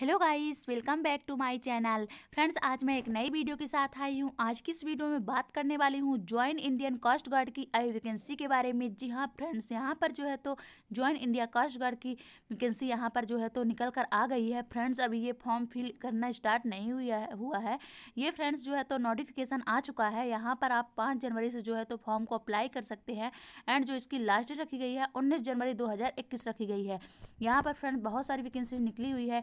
hello guys welcome back to my channel friends आज मैं एक नई वीडियो के साथ आई हूँ आज की इस वीडियो में बात करने वाली हूँ ज्वाइन इंडियन कास्ट गार्ड की आई वैकेंसी के बारे में जी हाँ फ्रेंड्स यहाँ पर जो है तो ज्वाइन इंडिया कास्ट गार्ड की वैकेंसी यहाँ पर जो है तो निकल कर आ गई है फ्रेंड्स अभी ये फॉर्म फिल करना स्टार्ट नहीं हुआ है हुआ है ये फ्रेंड्स जो है तो नोटिफिकेशन आ चुका है यहाँ पर आप पाँच जनवरी से जो है तो फॉर्म को अप्लाई कर सकते हैं एंड जो इसकी लास्ट डेट रखी गई है उन्नीस जनवरी दो रखी गई है यहाँ पर फ्रेंड्स बहुत सारी वैकेंसी निकली हुई है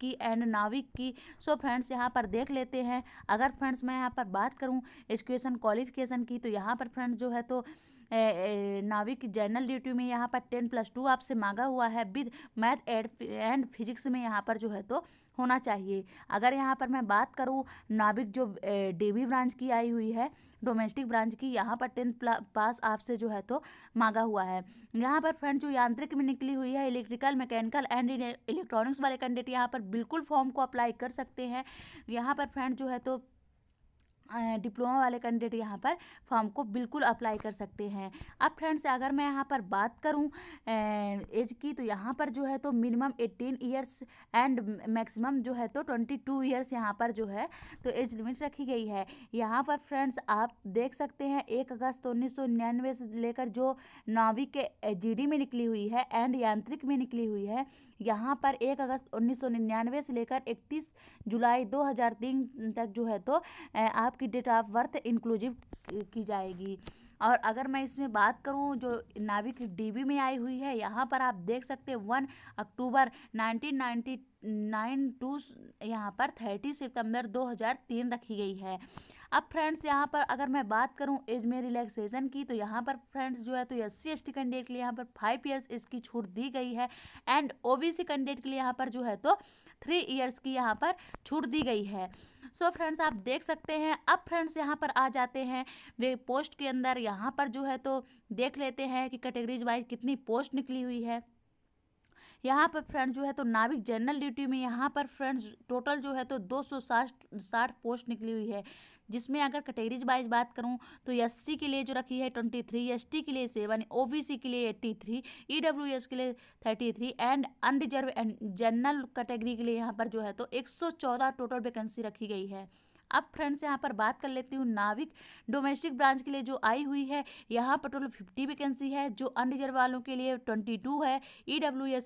की एंड नाविक की सो फ्रेंड्स यहाँ पर देख लेते हैं अगर फ्रेंड्स मैं यहाँ पर बात करूँ एजुकेशन क्वालिफिकेशन की तो यहाँ पर फ्रेंड्स जो है तो नाविक जनरल ड्यूटी में यहाँ पर टेन प्लस टू आपसे मांगा हुआ है विद मैथ एड एंड फिजिक्स में यहाँ पर जो है तो होना चाहिए अगर यहाँ पर मैं बात करूँ नाविक जो डेवी ब्रांच की आई हुई है डोमेस्टिक ब्रांच की यहाँ पर टेंथ पास आपसे जो है तो मांगा हुआ है यहाँ पर फ्रेंड जो यांत्रिक में निकली हुई है इलेक्ट्रिकल मैकेनिकल एंड इलेक्ट्रॉनिक्स वाले कैंडिडेट यहाँ पर बिल्कुल फॉर्म को अप्लाई कर सकते हैं यहाँ पर फ्रेंड जो है तो डिप्लोमा वाले कैंडिडेट यहाँ पर फॉर्म को बिल्कुल अप्लाई कर सकते हैं अब फ्रेंड्स अगर मैं यहाँ पर बात करूँ एज की तो यहाँ पर जो है तो minimum eighteen years and maximum जो है तो ट्वेंटी टू ईयर्स यहाँ पर जो है तो एज लिमिट रखी गई है यहाँ पर फ्रेंड्स आप देख सकते हैं एक अगस्त उन्नीस सौ निन्यानवे से लेकर जो नावी के डी में निकली हुई है एंड यांत्रिक में निकली हुई है यहाँ पर एक अगस्त उन्नीस सौ निन्यानवे से लेकर इकतीस जुलाई दो हज़ार तीन तक जो है तो आप आपकी डेट ऑफ बर्थ इंक्लूसिव की जाएगी और अगर मैं इसमें बात करूं जो नाविक डीबी में आई हुई है यहाँ पर आप देख सकते हैं one October ninety nine to यहाँ पर थर्टी सितंबर 2003 रखी गई है अब फ्रेंड्स यहाँ पर अगर मैं बात करूँ एज में रिलैक्सेशन की तो यहाँ पर फ्रेंड्स जो है तो S C S T candidate के लिए यहाँ पर फाइव ईयर्स इसकी छूट दी गई है and O B C candidate के लिए यहाँ पर जो है तो थ्री ईयर्स की यहाँ पर छूट दी गई है सो so फ्रेंड्स आप देख सकते हैं अब फ्रेंड्स यहाँ पर आ जाते हैं वे पोस्ट के अंदर यहाँ पर जो है तो देख लेते हैं कि कैटेगरीज वाइज कितनी पोस्ट निकली हुई है यहाँ पर फ्रेंड्स जो है तो नाविक जनरल ड्यूटी में यहाँ पर फ्रेंड्स टोटल जो है तो दो साठ पोस्ट निकली हुई है जिसमें अगर कैटेगरीज वाइज बात करूँ तो एस के लिए जो रखी है ट्वेंटी थ्री एस के लिए सेवन ओ के लिए एट्टी थ्री ई के लिए thirty three and and general category के लिए यहाँ पर जो है तो एक टोटल वैकेंसी रखी गई है अब फ्रेंड्स यहाँ पर बात कर लेती हूँ नाविक डोमेस्टिक ब्रांच के लिए जो आई हुई है यहाँ पर टोटल फिफ्टी वैकेंसी है जो अनरिजर्व वालों के लिए ट्वेंटी टू है ई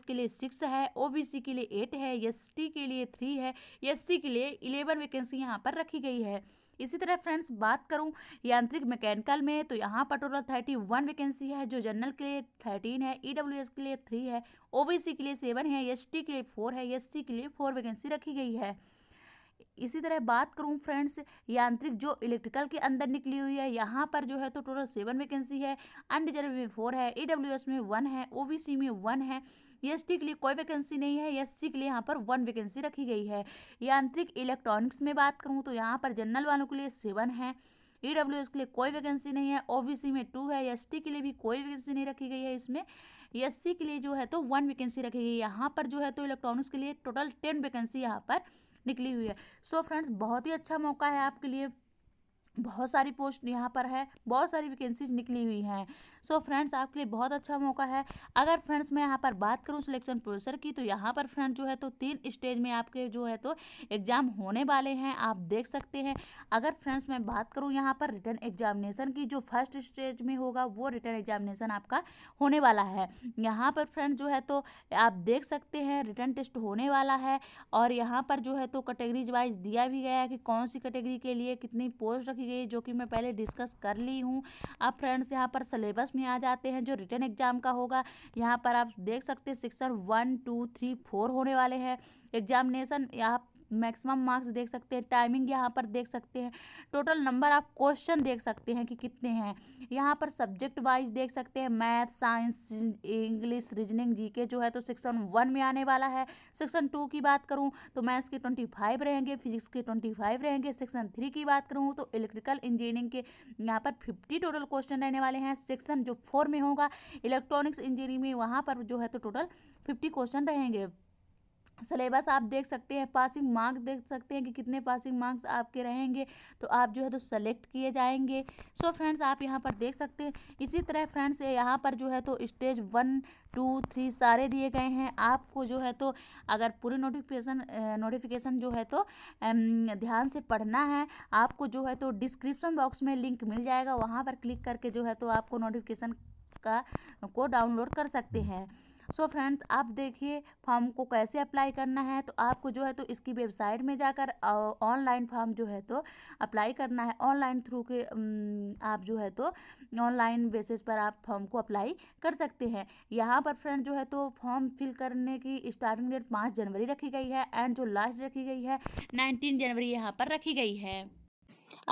के लिए सिक्स है ओ के लिए एट है एस के लिए थ्री है एस के लिए इलेवन वैकेंसी यहाँ पर रखी गई है इसी तरह फ्रेंड्स बात करूं यांत्रिक मैकेनिकल में तो यहाँ पर टोटल थर्टी वन वैकेंसी है जो जनरल के लिए थर्टीन है ई के लिए थ्री है ओबीसी के लिए सेवन है एसटी के लिए फोर है एससी के लिए फोर वैकेंसी रखी गई है इसी तरह बात करूँ फ्रेंड्स यांत्रिक जो इलेक्ट्रिकल के अंदर निकली हुई है यहाँ पर जो है तो टोटल सेवन वैकेंसी है अनडिजर्व में फोर है ई में वन है ओ में वन है एस के लिए कोई वैकेंसी नहीं है एस के लिए यहाँ पर वन वैकेंसी रखी गई है यांत्रिक इलेक्ट्रॉनिक्स में बात करूँ तो यहाँ पर जनरल वालों के लिए सेवन है ई के लिए कोई वैकेंसी नहीं है ओ में टू है एस के लिए भी कोई वैकेंसी नहीं रखी गई है इसमें एस के लिए जो है तो वन वैकेंसी रखी गई है यहाँ पर जो है तो इलेक्ट्रॉनिक्स के लिए टोटल टेन वैकेंसी यहाँ पर निकली हुई है सो so फ्रेंड्स बहुत ही अच्छा मौका है आपके लिए बहुत सारी पोस्ट यहाँ पर है बहुत सारी वैकेंसीज निकली हुई हैं सो फ्रेंड्स आपके लिए बहुत अच्छा मौका है अगर फ्रेंड्स मैं यहाँ पर बात करूँ सिलेक्शन प्रोसेसर की तो यहाँ पर फ्रेंड जो है तो तीन स्टेज में आपके जो है तो एग्ज़ाम होने वाले हैं आप देख सकते हैं अगर फ्रेंड्स मैं बात करूँ यहाँ पर रिटर्न एग्जामिनेसन की जो फर्स्ट स्टेज में होगा वो रिटर्न एग्जामिनेसन आपका होने वाला है यहाँ पर फ्रेंड जो है तो आप देख सकते हैं रिटर्न टेस्ट होने वाला है और यहाँ पर जो है तो कैटेगरीज वाइज दिया भी गया है कि कौन सी कैटेगरी के लिए कितनी पोस्ट रखी रखी जो कि मैं पहले डिस्कस कर ली हूँ अब फ्रेंड्स यहाँ पर सिलेबस में आ जाते हैं जो रिटर्न एग्जाम का होगा यहाँ पर आप देख सकते हैं section one two three four होने वाले हैं एग्जामिनेशन आप मैक्सिमम मार्क्स देख सकते हैं टाइमिंग यहाँ पर देख सकते हैं टोटल नंबर ऑफ क्वेश्चन देख सकते हैं कि कितने हैं यहाँ पर सब्जेक्ट वाइज देख सकते हैं math science English reasoning GK जो है तो सेक्शन वन में आने वाला है सेक्शन टू की बात करूँ तो मैथ्स के ट्वेंटी फाइव रहेंगे फिजिक्स के ट्वेंटी फाइव रहेंगे सेक्शन थ्री की बात करूँ तो इलेक्ट्रिकल इंजीनियरिंग के यहाँ पर फिफ्टी टोटल क्वेश्चन रहने वाले हैं सेक्शन जो फोर में होगा इलेक्ट्रॉनिक्स इंजीनियरिंग में वहाँ पर जो है तो टोटल फिफ्टी क्वेश्चन रहेंगे सिलेबस आप देख सकते हैं पासिंग मार्क्स देख सकते हैं कि कितने पासिंग मार्क्स आपके रहेंगे तो आप जो है तो सेलेक्ट किए जाएंगे सो so फ्रेंड्स आप यहाँ पर देख सकते हैं इसी तरह फ्रेंड्स यहाँ पर जो है तो स्टेज वन टू थ्री सारे दिए गए हैं आपको जो है तो अगर पूरी नोटिफिकेशन नोटिफिकेशन जो है तो ध्यान से पढ़ना है आपको जो है तो डिस्क्रिप्सन बॉक्स में लिंक मिल जाएगा वहाँ पर क्लिक करके जो है तो आपको नोटिफिकेशन का को डाउनलोड कर सकते हैं सो so फ्रेंड्स आप देखिए फॉर्म को कैसे अप्लाई करना है तो आपको जो है तो इसकी वेबसाइट में जाकर ऑनलाइन फॉर्म जो है तो अप्लाई करना है ऑनलाइन थ्रू के आप जो है तो ऑनलाइन बेसिस पर आप फॉर्म को अप्लाई कर सकते हैं यहाँ पर फ्रेंड जो है तो फॉर्म फिल करने की स्टार्टिंग डेट पाँच जनवरी रखी गई है एंड जो लास्ट रखी गई है नाइनटीन जनवरी यहाँ पर रखी गई है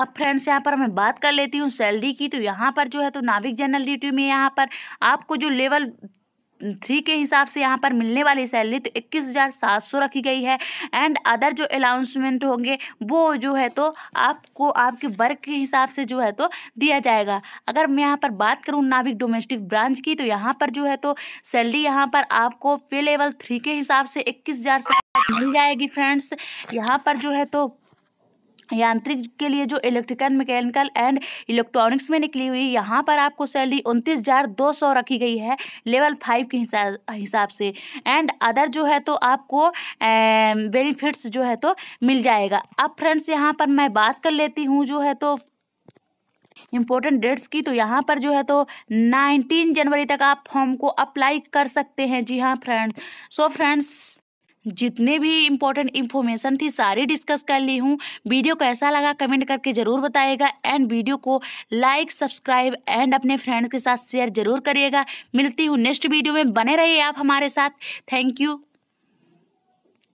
अब फ्रेंड्स यहाँ पर मैं बात कर लेती हूँ सैलरी की तो यहाँ पर जो है तो नाविक जनरल ड्यूटी में यहाँ पर आपको जो लेवल थ्री के हिसाब से यहाँ पर मिलने वाली सैलरी तो इक्कीस हज़ार सात सौ रखी गई है एंड अदर जो अलाउंसमेंट होंगे वो जो है तो आपको आपके वर्क के हिसाब से जो है तो दिया जाएगा अगर मैं यहाँ पर बात करूँ नाविक डोमेस्टिक ब्रांच की तो यहाँ पर जो है तो सैलरी यहाँ पर आपको पे लेवल थ्री के हिसाब से इक्कीस हज़ार मिल जाएगी फ्रेंड्स यहाँ पर जो है तो यांत्रिक के लिए जो इलेक्ट्रिकल मैकेनिकल एंड इलेक्ट्रॉनिक्स में निकली हुई यहाँ पर आपको सैलरी उनतीस हज़ार दो सौ रखी गई है लेवल फाइव के हिसाब से एंड अदर जो है तो आपको बेनिफिट्स जो है तो मिल जाएगा अब फ्रेंड्स यहाँ पर मैं बात कर लेती हूँ जो है तो इम्पोर्टेंट डेट्स की तो यहाँ पर जो है तो 19 जनवरी तक आप फॉर्म को अप्लाई कर सकते हैं जी हाँ फ्रेंड्स सो फ्रेंड्स जितने भी इम्पोर्टेंट इन्फॉर्मेशन थी सारी डिस्कस कर ली हूँ वीडियो कैसा लगा कमेंट करके ज़रूर बताएगा एंड वीडियो को लाइक सब्सक्राइब एंड अपने फ्रेंड्स के साथ शेयर जरूर करिएगा मिलती हूँ नेक्स्ट वीडियो में बने रहिए आप हमारे साथ थैंक यू